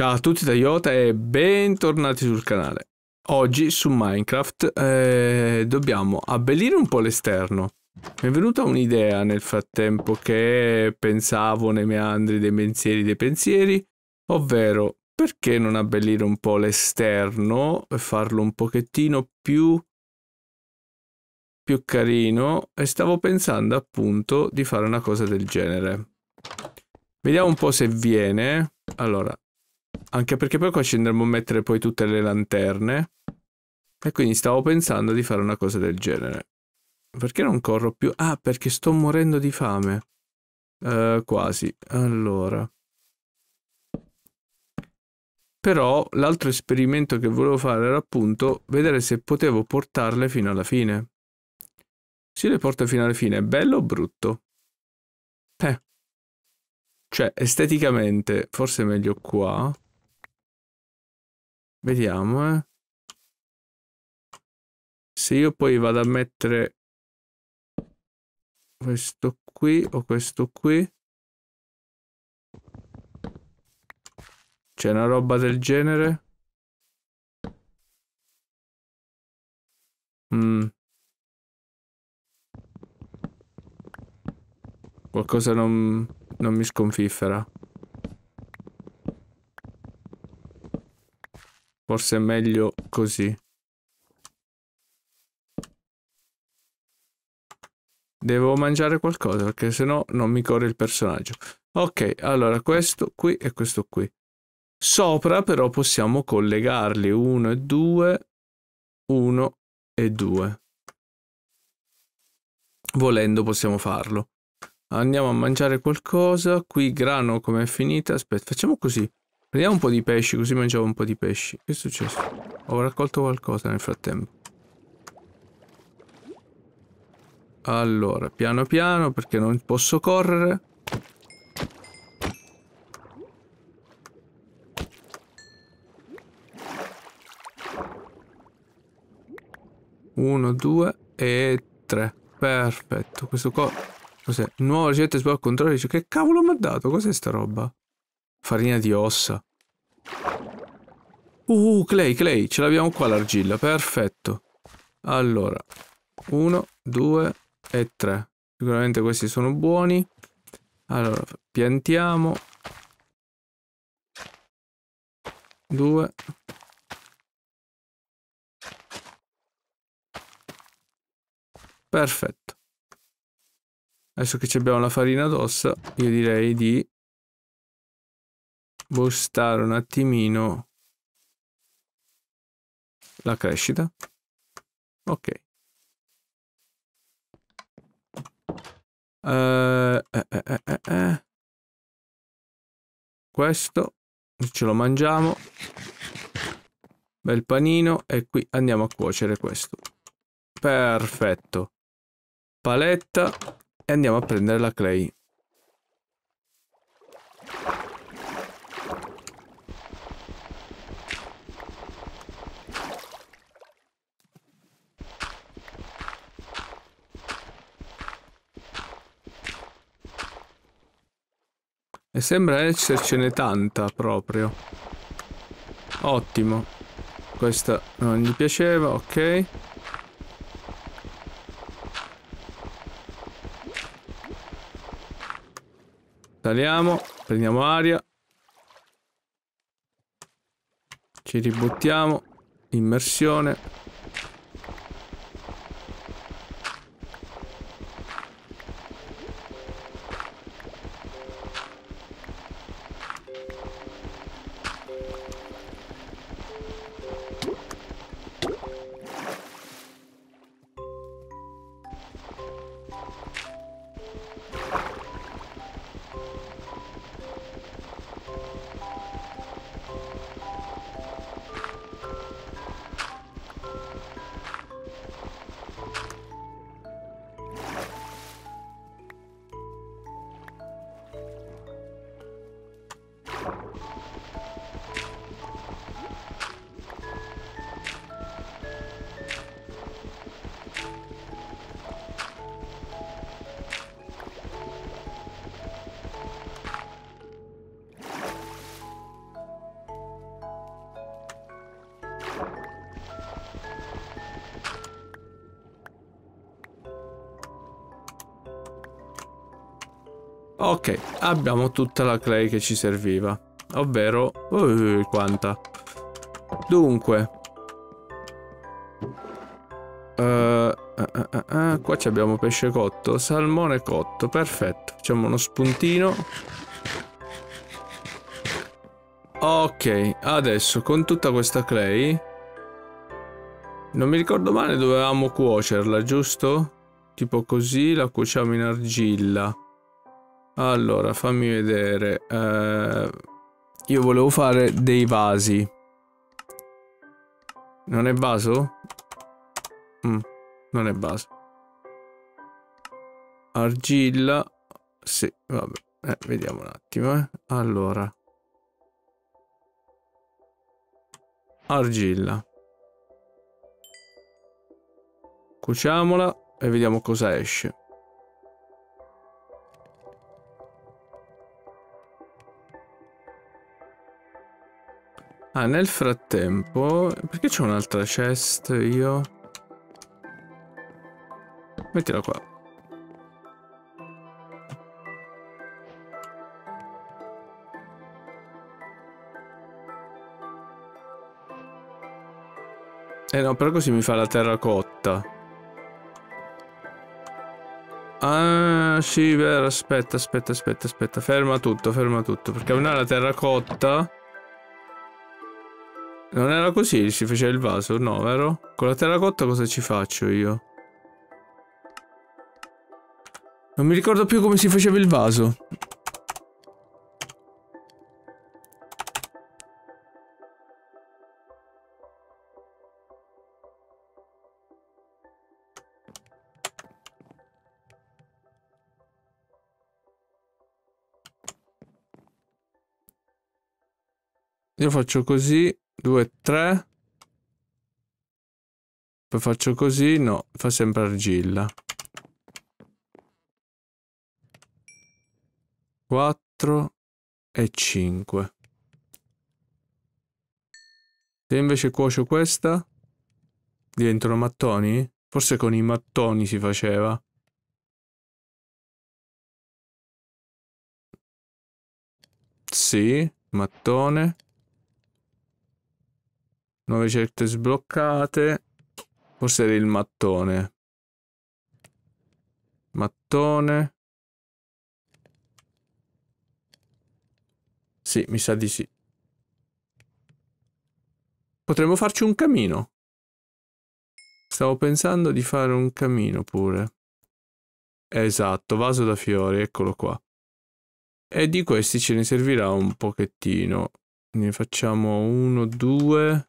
Ciao a tutti da Iota e bentornati sul canale. Oggi su Minecraft eh, dobbiamo abbellire un po' l'esterno. Mi è venuta un'idea nel frattempo che pensavo nei meandri dei pensieri dei pensieri, ovvero perché non abbellire un po' l'esterno e farlo un pochettino più più carino e stavo pensando appunto di fare una cosa del genere. Vediamo un po' se viene. Allora, anche perché poi qua ci andremo a mettere poi tutte le lanterne. E quindi stavo pensando di fare una cosa del genere. Perché non corro più? Ah, perché sto morendo di fame. Uh, quasi. Allora. Però l'altro esperimento che volevo fare era appunto vedere se potevo portarle fino alla fine. Se le porto fino alla fine, bello o brutto? Eh. Cioè, esteticamente, forse è meglio qua. Vediamo, eh. Se io poi vado a mettere questo qui o questo qui. C'è una roba del genere? Mm. Qualcosa non, non mi sconfiffera. Forse è meglio così. Devo mangiare qualcosa perché sennò non mi corre il personaggio. Ok, allora questo qui e questo qui. Sopra però possiamo collegarli 1 e 2, 1 e 2. Volendo possiamo farlo. Andiamo a mangiare qualcosa. Qui grano com'è finita. Aspetta, facciamo così. Vediamo un po' di pesci, così mangiamo un po' di pesci. Che è successo? Ho raccolto qualcosa nel frattempo. Allora, piano piano, perché non posso correre. Uno, due e tre. Perfetto. Questo qua... Cos'è? Nuova ricetta sbloccata controllo. Dice, che cavolo mi ha dato? Cos'è sta roba? farina di ossa. Uh, clay, clay, ce l'abbiamo qua l'argilla, perfetto. Allora, uno, due e tre. Sicuramente questi sono buoni. Allora, piantiamo. Due. Perfetto. Adesso che abbiamo la farina d'ossa, io direi di boostare un attimino la crescita. Ok. Eh eh eh, eh, eh, eh, Questo ce lo mangiamo. Bel panino e qui andiamo a cuocere questo. Perfetto. Paletta e andiamo a prendere la clay. E sembra essercene tanta proprio. Ottimo. Questa non gli piaceva, ok. Saliamo, prendiamo aria. Ci ributtiamo. Immersione. Ok, abbiamo tutta la clay che ci serviva. Ovvero... Uh, quanta. Dunque. Uh, uh, uh, qua abbiamo pesce cotto. Salmone cotto, perfetto. Facciamo uno spuntino. Ok, adesso con tutta questa clay... Non mi ricordo male, dovevamo cuocerla, giusto? Tipo così, la cuociamo in argilla. Allora, fammi vedere. Eh, io volevo fare dei vasi. Non è vaso? Mm, non è vaso. Argilla. Sì, vabbè. Eh, vediamo un attimo. Eh. Allora. Argilla. Cuciamola e vediamo cosa esce. Ah, nel frattempo... Perché c'è un'altra chest io? Mettila qua. Eh no, però così mi fa la terracotta. Ah, sì, vero, aspetta, aspetta, aspetta, aspetta. Ferma tutto, ferma tutto. Perché non ha la terracotta... Non era così ci faceva il vaso, no, vero? Con la terracotta cosa ci faccio io? Non mi ricordo più come si faceva il vaso. Io faccio così 2, 3. Poi faccio così, no, fa sempre argilla. 4 e 5. Se invece cuocio questa, diventano mattoni? Forse con i mattoni si faceva. Sì, mattone. Nuove certe sbloccate. Forse era il mattone. Mattone. Sì, mi sa di sì. Potremmo farci un camino. Stavo pensando di fare un camino pure. Esatto, vaso da fiori, eccolo qua. E di questi ce ne servirà un pochettino. Ne facciamo uno, due,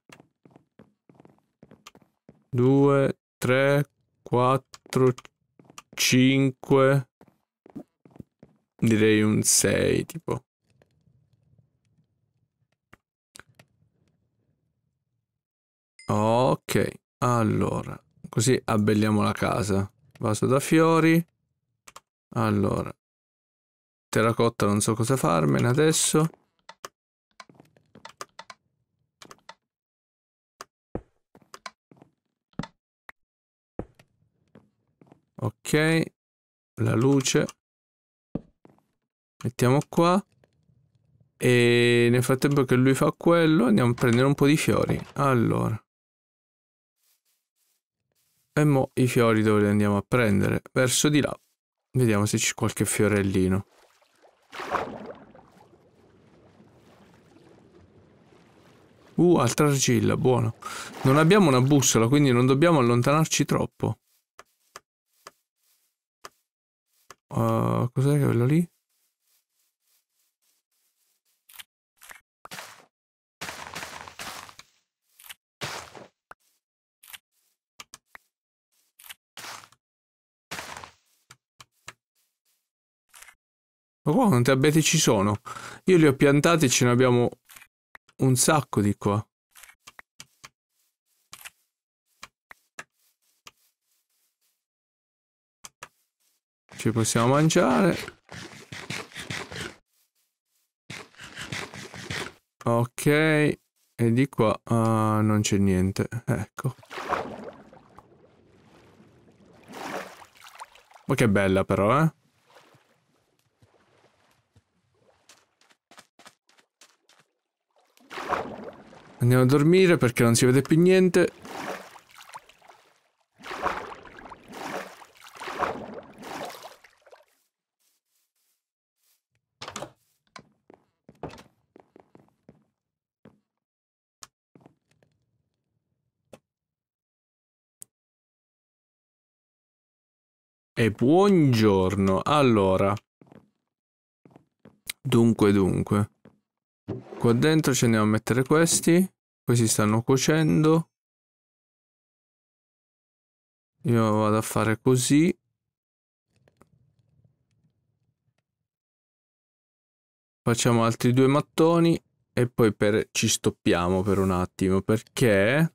2, 3, 4, 5, direi un 6 tipo. Ok, allora, così abbelliamo la casa. Vaso da fiori. Allora, terracotta non so cosa farmene adesso. ok la luce mettiamo qua e nel frattempo che lui fa quello andiamo a prendere un po' di fiori allora e mo i fiori dove li andiamo a prendere verso di là vediamo se c'è qualche fiorellino Uh, altra argilla, buono. Non abbiamo una bussola, quindi non dobbiamo allontanarci troppo. Uh, cos'è quello lì? Ma qua quanti abeti ci sono? Io li ho piantati e ce ne abbiamo un sacco di qua. Ci possiamo mangiare. Ok. E di qua uh, non c'è niente. Ecco. Ma che bella però, eh? Andiamo a dormire perché non si vede più niente. e buongiorno. Allora, dunque, dunque, qua dentro ci andiamo a mettere questi. Questi stanno cuocendo. Io vado a fare così. Facciamo altri due mattoni e poi per... ci stoppiamo per un attimo perché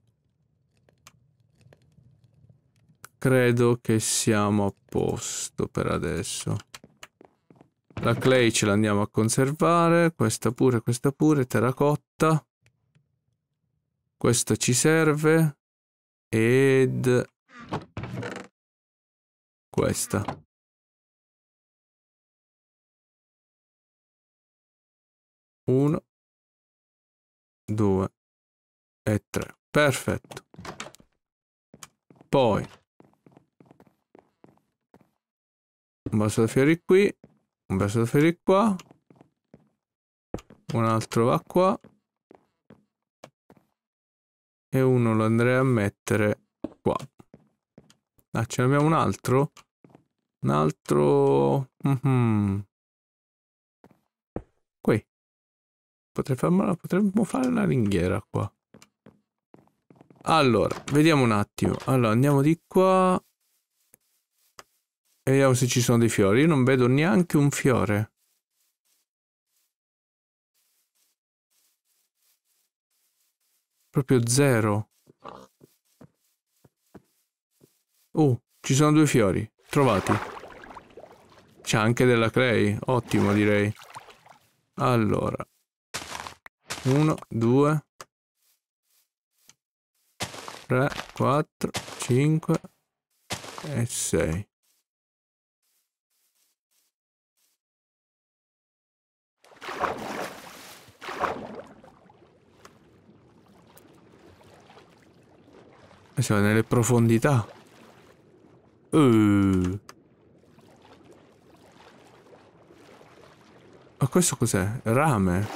Credo che siamo a posto per adesso. La clay ce l'andiamo a conservare, questa pure, questa pure, terracotta. Questa ci serve. Ed... Questa. Uno, due e tre. Perfetto. Poi un vaso da fiori qui, un vaso da fiori qua, un altro va qua e uno lo andrei a mettere qua. Ah, ce n'abbiamo un altro? Un altro... Mm -hmm. Qui. Potrei farmela, potremmo fare una ringhiera qua. Allora, vediamo un attimo. Allora, andiamo di qua. Vediamo se ci sono dei fiori. Io non vedo neanche un fiore. Proprio zero. Oh, ci sono due fiori. Trovati. C'è anche della clay. Ottimo, direi. Allora. Uno, due. Tre, quattro, cinque e sei. Ma cioè, siamo nelle profondità. Uh. Ma questo cos'è? Rame.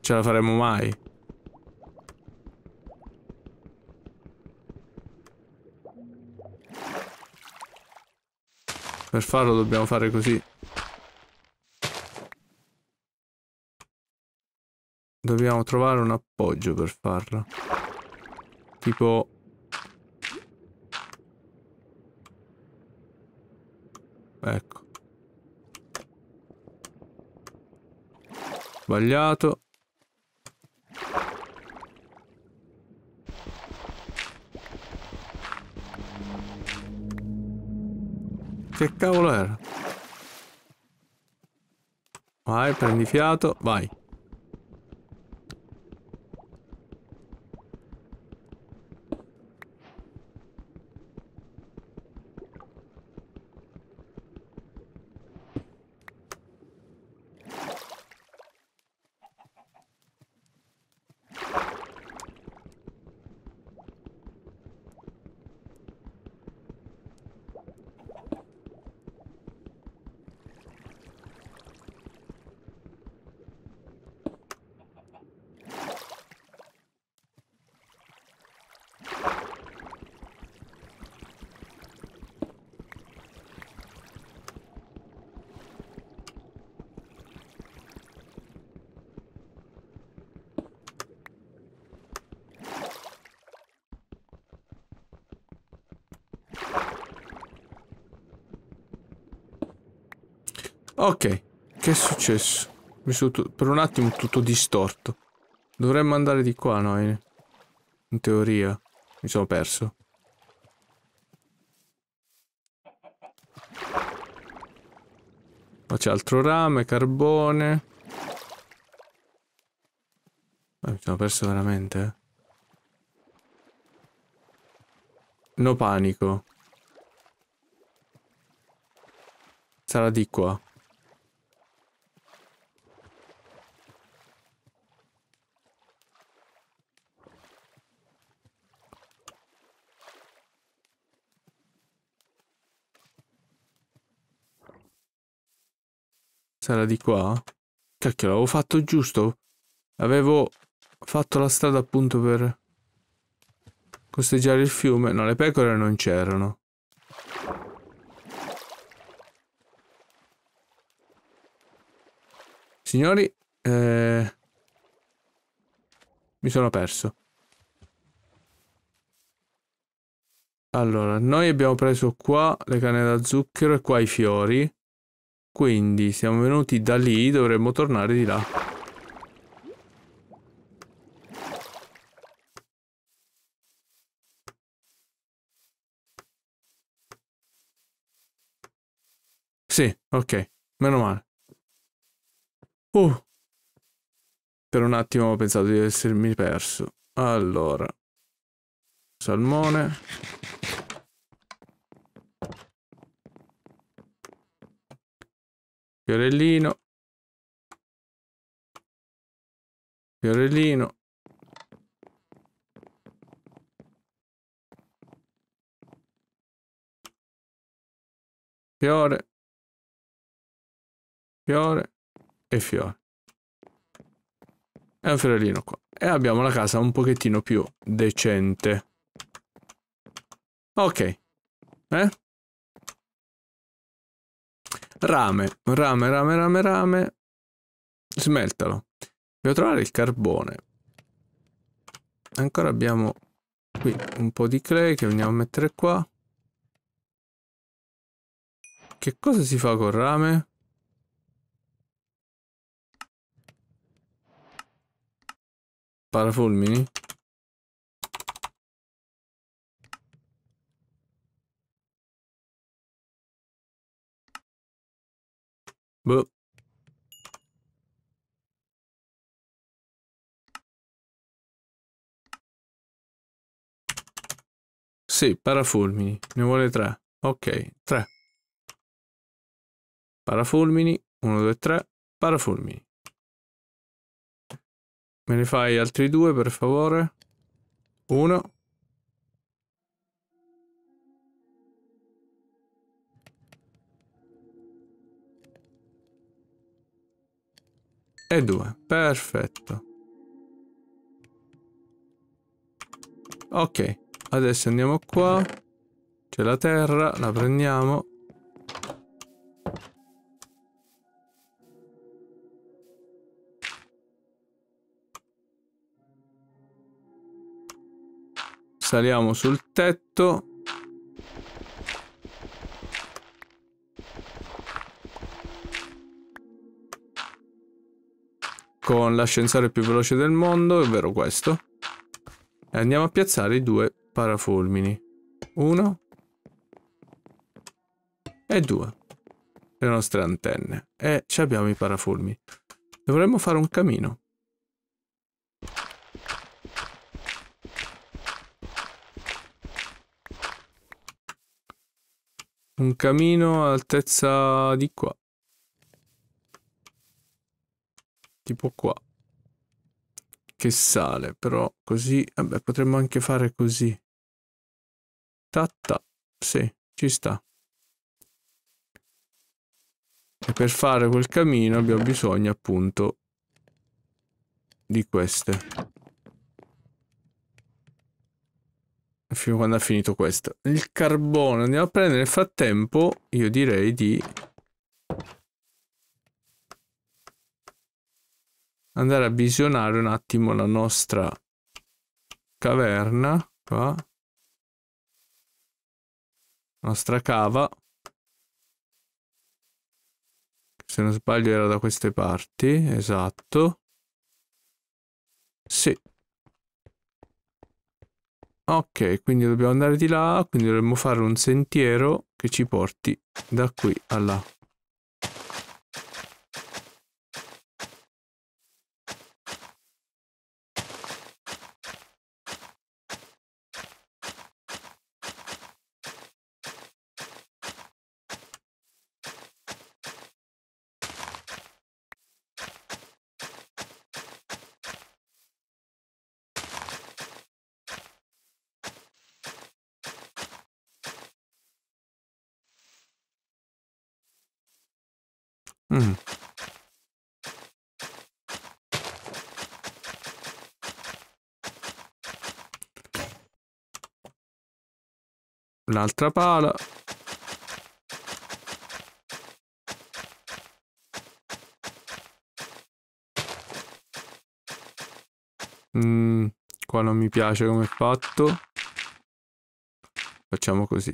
Ce la faremo mai. Per farlo dobbiamo fare così. Dobbiamo trovare un appoggio per farlo. Tipo... Ecco. Sbagliato. Che cavolo era? Vai, prendi fiato, vai. Ok, che è successo? Mi sono per un attimo tutto distorto. Dovremmo andare di qua noi. In teoria. Mi sono perso. Ma c'è altro rame, carbone. Ma eh, mi sono perso veramente. Eh. No panico. Sarà di qua. Sarà di qua? Cacchio, l'avevo fatto giusto? Avevo fatto la strada appunto per costeggiare il fiume. No, le pecore non c'erano. Signori, eh... mi sono perso. Allora, noi abbiamo preso qua le canne da zucchero e qua i fiori. Quindi siamo venuti da lì, dovremmo tornare di là. Sì, ok, meno male. Uh. Per un attimo ho pensato di essermi perso. Allora. Salmone. Fiorellino. Fiorellino. Fiore. Fiore e fiore. È un fiorellino qua. E abbiamo la casa un pochettino più decente. Ok. Eh? Rame, rame, rame, rame, rame. Smeltalo. Devo trovare il carbone. Ancora abbiamo qui un po' di clay che andiamo a mettere qua. Che cosa si fa col rame? Parafulmini? Boh. Sì, parafulmini. Ne vuole tre. Ok, tre. Parafulmini. Uno, due, tre. Parafulmini. Me ne fai altri due, per favore. Uno. e 2, perfetto. Ok, adesso andiamo qua. C'è la terra, la prendiamo. Saliamo sul tetto. con l'ascensore più veloce del mondo, ovvero questo. E andiamo a piazzare i due parafulmini. Uno e due. Le nostre antenne. E ci abbiamo i parafulmini. Dovremmo fare un camino. Un camino altezza di qua. tipo qua che sale però così vabbè potremmo anche fare così tatta sì ci sta e per fare quel cammino abbiamo bisogno appunto di queste fino a quando ha finito questo il carbone andiamo a prendere nel frattempo io direi di andare a visionare un attimo la nostra caverna qua nostra cava se non sbaglio era da queste parti esatto sì ok quindi dobbiamo andare di là quindi dovremmo fare un sentiero che ci porti da qui a là Mm. Un'altra pala. Mm, qua non mi piace come è fatto. Facciamo così.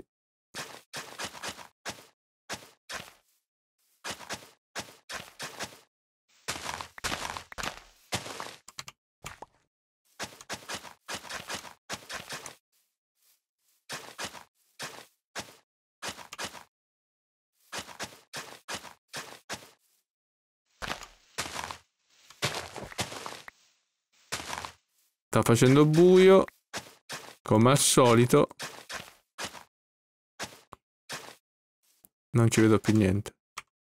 Sta facendo buio, come al solito. Non ci vedo più niente.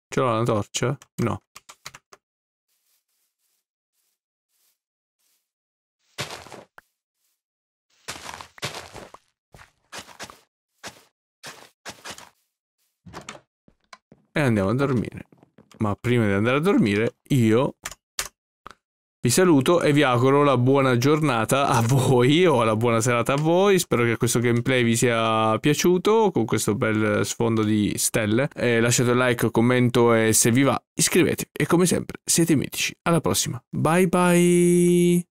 Ce l'ho una torcia? No. E andiamo a dormire. Ma prima di andare a dormire, io vi saluto e vi auguro la buona giornata a voi o la buona serata a voi. Spero che questo gameplay vi sia piaciuto con questo bel sfondo di stelle. Eh, lasciate un like, un commento e se vi va iscrivetevi. E come sempre siete mitici. Alla prossima. Bye bye.